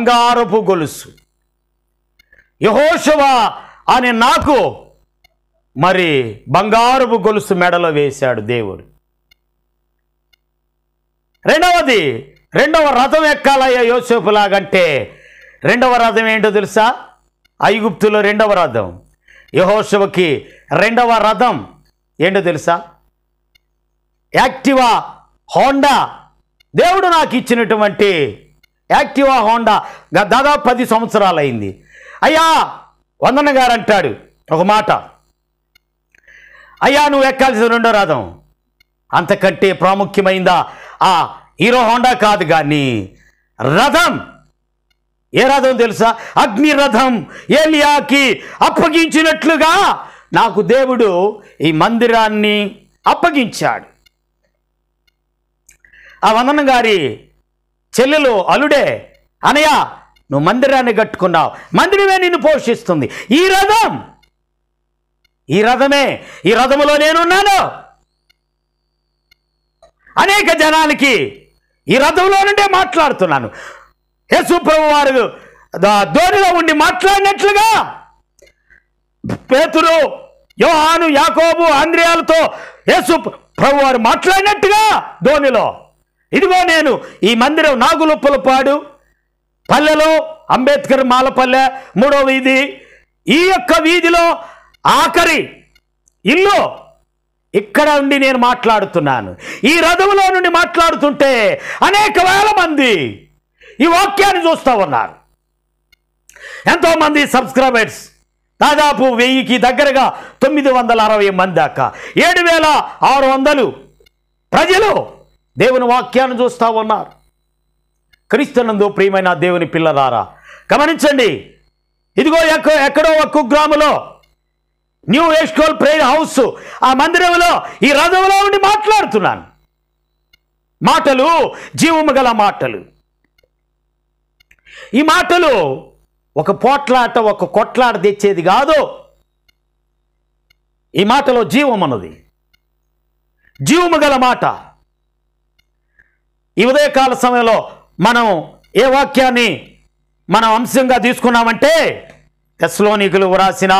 బంగారపు గొలుసు యహోశవా అని నాకు మరి బంగారపు గొలుసు మెడలో వేశాడు దేవుడు రెండవది రెండవ రథం ఎక్కాలయ్యా లాగంటే రెండవ రథం ఏంటో తెలుసా ఐగుప్తులో రెండవ రథం యహోశవకి రెండవ రథం ఏంటో తెలుసా యాక్టివా హోండా దేవుడు నాకు ఇచ్చినటువంటి యాక్టివా హోండా దాదాపు పది సంవత్సరాలు అయింది అయ్యా వందన గారు అంటాడు ఒక మాట అయ్యా నువ్వు ఎక్కాల్సిన రెండో రథం అంతకంటే ప్రాముఖ్యమైందా ఆ హీరో హోండా కాదు కానీ రథం ఏ రథం తెలుసా అగ్ని రథం ఏలియాకి అప్పగించినట్లుగా నాకు దేవుడు ఈ మందిరాన్ని అప్పగించాడు ఆ వందన గారి చెల్లెలు అలుడే అనయా నువ్వు మందిరాన్ని కట్టుకున్నావు మందిరమే నిన్ను పోషిస్తుంది ఈ రథం ఈ రథమే ఈ రథములో నేనున్నాను అనేక జనానికి ఈ రథంలో నుండే మాట్లాడుతున్నాను యేసు ప్రభు వారు ధోనిలో ఉండి మాట్లాడినట్లుగా పేతురు యోహాను యాకోబు ఆంద్రియాలతో యేసు ప్రభు వారు మాట్లాడినట్టుగా ధోనిలో ఇదిగో నేను ఈ మందిరం పులపాడు పల్లెలో అంబేద్కర్ మాలపల్లె మూడో వీధి ఈ యొక్క వీధిలో ఆఖరి ఇల్లు ఇక్కడ నుండి నేను మాట్లాడుతున్నాను ఈ రథములో నుండి మాట్లాడుతుంటే అనేక వేల మంది ఈ వాక్యాన్ని చూస్తూ ఉన్నారు ఎంతోమంది సబ్స్క్రైబర్స్ దాదాపు వెయ్యికి దగ్గరగా తొమ్మిది వందల అరవై మంది దాకా ఏడు వేల ఆరు వందలు ప్రజలు దేవుని వాక్యాన్ని చూస్తూ ఉన్నారు క్రీస్తునందు ప్రియమైన దేవుని పిల్లలారా గమనించండి ఇదిగో ఎక్కడో ఒక కుగ్రాములో న్యూ ఎస్కోల్ ప్రేయర్ హౌస్ ఆ మందిరంలో ఈ రథంలో ఉండి మాట్లాడుతున్నాను మాటలు జీవము గల మాటలు ఈ మాటలు ఒక పోట్లాట ఒక కొట్లాట తెచ్చేది కాదు ఈ మాటలో జీవం అన్నది జీవము గల మాట ఈ ఉదయకాల సమయంలో మనం ఏ వాక్యాన్ని మనం అంశంగా తీసుకున్నామంటే తెస్లోనికులు వ్రాసిన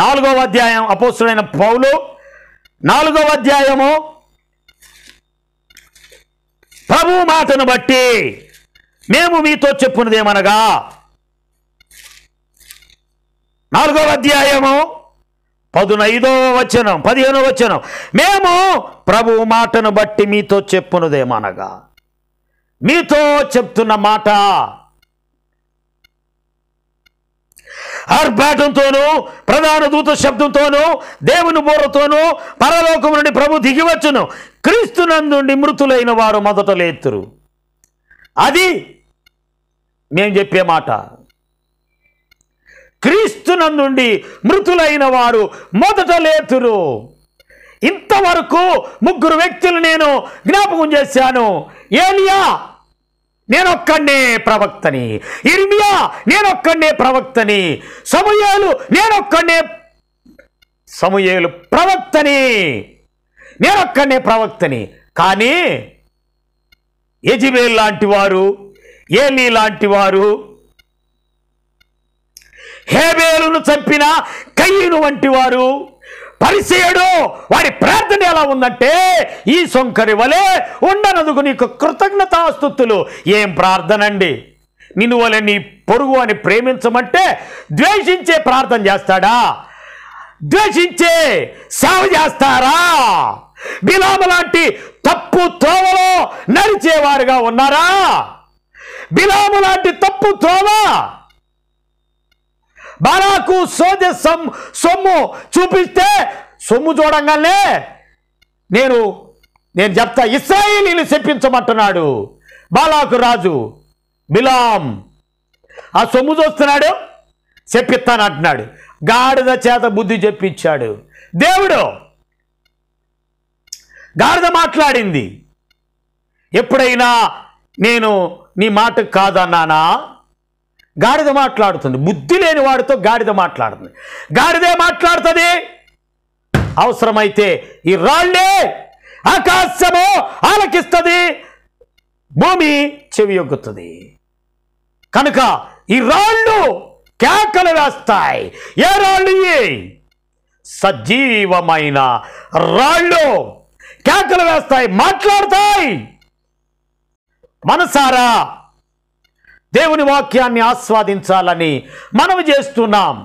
నాలుగవ అధ్యాయం అపోసుడైన పౌలు నాలుగవ అధ్యాయము ప్రభు మాటను బట్టి మేము మీతో ఏమనగా నాలుగవ అధ్యాయము పదునైదో వచనం పదిహేనో వచనం మేము ప్రభు మాటను బట్టి మీతో చెప్పునదేమనగా మీతో చెప్తున్న మాట ఆర్భాటంతోనూ ప్రధాన దూత శబ్దంతోనూ దేవుని బోరతోనూ పరలోకం నుండి ప్రభు దిగివచ్చును క్రీస్తునందుండి మృతులైన వారు మొదట లేతురు అది మేము చెప్పే మాట క్రీస్తునందుండి మృతులైన వారు మొదట లేతురు ఇంతవరకు ముగ్గురు వ్యక్తులు నేను జ్ఞాపకం చేశాను ఏలియా నేనొక్కడే ప్రవక్తని ఇర్మియా నేనొక్కడే ప్రవక్తని సమయాలు నేనొక్కడే సమయాలు ప్రవక్తని నేనొక్కడే ప్రవక్తని కానీ యజిబేల్ లాంటి వారు ఏలీ లాంటి వారు హేబేలును చంపిన కయ్యను వంటి వారు పరిసేయడు వారి ప్రార్థన ఎలా ఉందంటే ఈ సొంకరి వలె ఉండనందుకు నీకు కృతజ్ఞతాస్తుతులు ఏం ప్రార్థన అండి నిన్ను వలె నీ పొరుగు అని ప్రేమించమంటే ద్వేషించే ప్రార్థన చేస్తాడా ద్వేషించే సేవ చేస్తారా బిలామ లాంటి తప్పు త్రోవలో నడిచేవారుగా ఉన్నారా బిలాము లాంటి తప్పు త్రోవ బాలాకు సోజ సొమ్ము చూపిస్తే సొమ్ము చూడంగానే నేను నేను చెప్తా ఇస్రాయిలీలు చెప్పించమంటున్నాడు బాలాకు రాజు బిలాం ఆ సొమ్ము చూస్తున్నాడు చెప్పిస్తాను అంటున్నాడు గాడిద చేత బుద్ధి చెప్పించాడు దేవుడు గాడిద మాట్లాడింది ఎప్పుడైనా నేను నీ మాట కాదన్నానా గాడిద మాట్లాడుతుంది బుద్ధి లేని వాడితో గాడిద మాట్లాడుతుంది గాడిదే మాట్లాడుతుంది అవసరమైతే ఈ రాళ్ళే ఆకాశము ఆలకిస్తుంది భూమి చెవియొగ్గుతుంది కనుక ఈ రాళ్ళు కేకలు వేస్తాయి ఏ రాళ్ళు సజీవమైన రాళ్ళు కేకలు వేస్తాయి మాట్లాడతాయి మనసారా దేవుని వాక్యాన్ని ఆస్వాదించాలని మనవి చేస్తున్నాం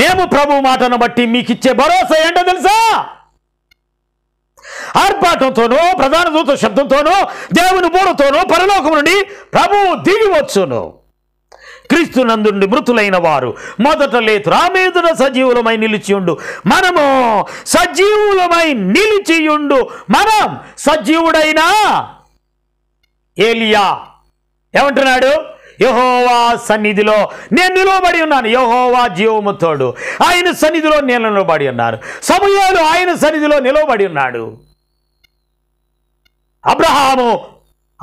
మేము ప్రభు మాటను బట్టి మీకు ఇచ్చే భరోసా ఏంటో తెలుసా ఆర్పాటంతోనో ప్రధాన దూత శబ్దంతోనో దేవుని బోరతోనో పరలోకం నుండి ప్రభువు దిగివచ్చును క్రీస్తు క్రీస్తునందుండి మృతులైన వారు మొదట లేదు రామేదున సజీవులమై నిలిచియుండు మనము సజీవులమై నిలిచియుండు మనం సజీవుడైనా ఏలియా ఏమంటున్నాడు యహోవా సన్నిధిలో నేను నిలవబడి ఉన్నాను యహోవా జీవముతోడు ఆయన సన్నిధిలో నేను నిలబడి ఉన్నాను సమయాలు ఆయన సన్నిధిలో నిలవబడి ఉన్నాడు అబ్రహాము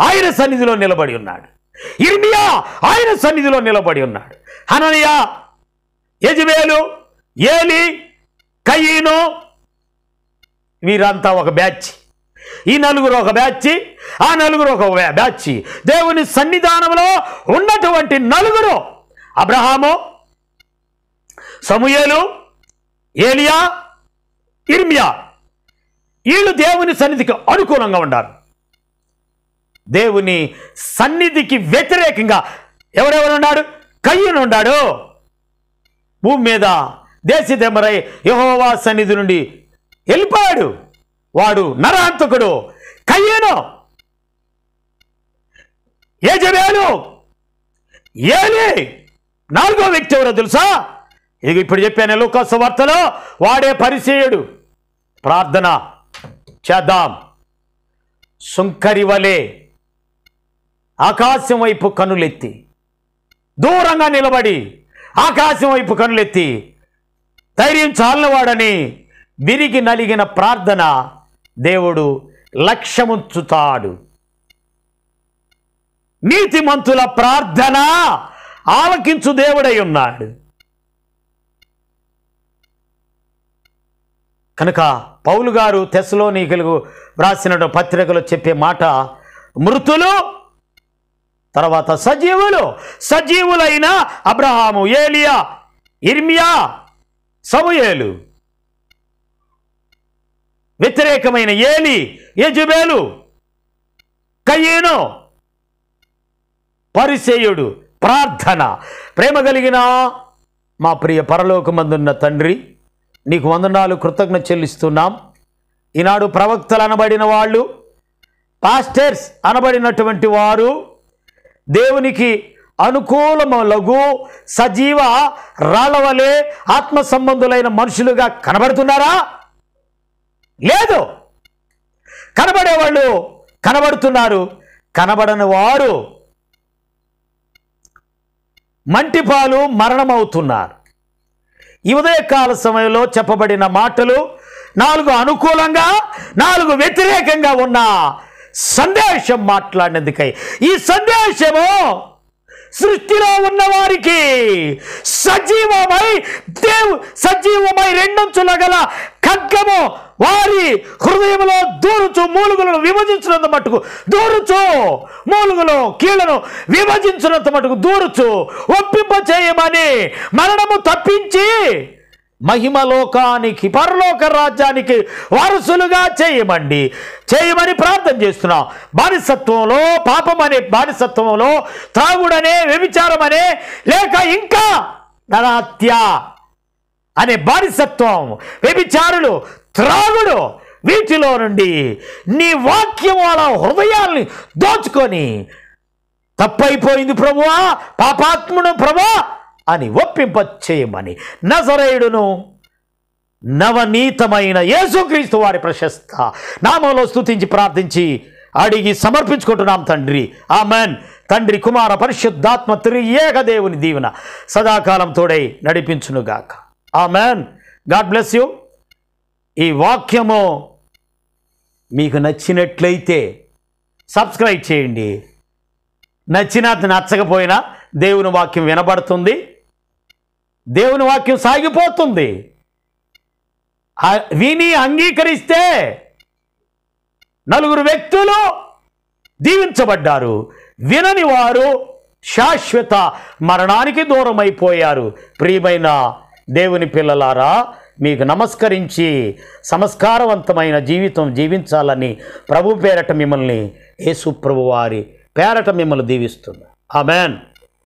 ఆయన సన్నిధిలో నిలబడి ఉన్నాడు ఇర్మియా ఆయన సన్నిధిలో నిలబడి ఉన్నాడు హననియా యజమేలు ఏలి కయీను వీరంతా ఒక బ్యాచ్ ఈ నలుగురు ఒక బ్యాచి ఆ నలుగురు ఒక బ్యాచి దేవుని సన్నిధానంలో ఉన్నటువంటి నలుగురు అబ్రహాము సమూయలు ఏలియా ఇర్మియా వీళ్ళు దేవుని సన్నిధికి అనుకూలంగా ఉండాలి దేవుని సన్నిధికి వ్యతిరేకంగా ఎవరెవరు ఉన్నాడు కయ్యను ఉన్నాడు భూమి మీద దేశదెమరై యహోవా సన్నిధి నుండి వెళ్ళిపోయాడు వాడు నరాంతకుడు కయ్యేను ఏజబేలు ఏలి నాలుగో వ్యక్తి ఎవరో తెలుసా ఇది ఇప్పుడు చెప్పాను లోకస్ వార్తలో వాడే పరిచేయుడు ప్రార్థన చేద్దాం సుంకరి వలె ఆకాశం వైపు కనులెత్తి దూరంగా నిలబడి ఆకాశం వైపు కనులెత్తి ధైర్యం చాలినవాడని విరిగి నలిగిన ప్రార్థన దేవుడు లక్ష్యముంచుతాడు నీతిమంతుల ప్రార్థన ఆలకించు దేవుడై ఉన్నాడు కనుక పౌలు గారు తెస్సులో నీకులకు వ్రాసిన పత్రికలో చెప్పే మాట మృతులు తర్వాత సజీవులు సజీవులైన అబ్రహాము ఏలియా ఇర్మియా సమూయేలు వ్యతిరేకమైన ఏలి యజుబేలు కయ్యేనో పరిసేయుడు ప్రార్థన ప్రేమ కలిగిన మా ప్రియ పరలోకమందున్న తండ్రి నీకు వందనాలు కృతజ్ఞత చెల్లిస్తున్నాం ఈనాడు ప్రవక్తలు అనబడిన వాళ్ళు పాస్టర్స్ అనబడినటువంటి వారు దేవునికి అనుకూలములగు సజీవ రాళ్ళవలే ఆత్మ సంబంధులైన మనుషులుగా కనబడుతున్నారా లేదు కనబడేవాళ్ళు కనబడుతున్నారు కనబడని వారు మంటిపాలు మరణమవుతున్నారు ఈ ఉదయకాల సమయంలో చెప్పబడిన మాటలు నాలుగు అనుకూలంగా నాలుగు వ్యతిరేకంగా ఉన్న సందేశం మాట్లాడినందుకై ఈ సందేశము సృష్టిలో ఉన్నవారికి సజీవమై దేవు సజీవమై రెండంచుల గల ఖడ్గము వారి హృదయంలో దూరుచు మూలుగులను విభజించినంత మటుకు దూరుచు మూలుగులు కీళ్లను విభజించినంత మటుకు దూరుచు ఒప్పింప చేయమని మరణము తప్పించి మహిమలోకానికి పరలోక రాజ్యానికి వారసులుగా చేయమండి చేయమని ప్రార్థన చేస్తున్నాం బానిసత్వంలో పాపం అనే బానిసత్వంలో త్రాగుడనే వ్యభిచారం అనే లేక ఇంకా నరాత్య అనే బానిసత్వం వ్యభిచారులు త్రాగుడు వీటిలో నుండి నీ వాక్యం వాళ్ళ హృదయాల్ని దోచుకొని తప్పైపోయింది ప్రభువా పాపాత్ముడు ప్రభా అని ఒప్పింపచేయమని నజరేయుడును నవనీతమైన యేసుక్రీస్తు వారి ప్రశస్త నామంలో స్థుతించి ప్రార్థించి అడిగి సమర్పించుకుంటున్నాం తండ్రి ఆమెన్ తండ్రి కుమార పరిశుద్ధాత్మ త్రియేక దేవుని దీవెన సదాకాలం తోడై నడిపించునుగాక ఆమెన్ గాడ్ బ్లెస్ యూ ఈ వాక్యము మీకు నచ్చినట్లయితే సబ్స్క్రైబ్ చేయండి నచ్చినా నచ్చకపోయినా దేవుని వాక్యం వినబడుతుంది దేవుని వాక్యం సాగిపోతుంది విని అంగీకరిస్తే నలుగురు వ్యక్తులు దీవించబడ్డారు వినని వారు శాశ్వత మరణానికి దూరమైపోయారు ప్రియమైన దేవుని పిల్లలారా మీకు నమస్కరించి సంస్కారవంతమైన జీవితం జీవించాలని ప్రభు పేరట మిమ్మల్ని యేసు వారి పేరట మిమ్మల్ని దీవిస్తుంది ఆమెన్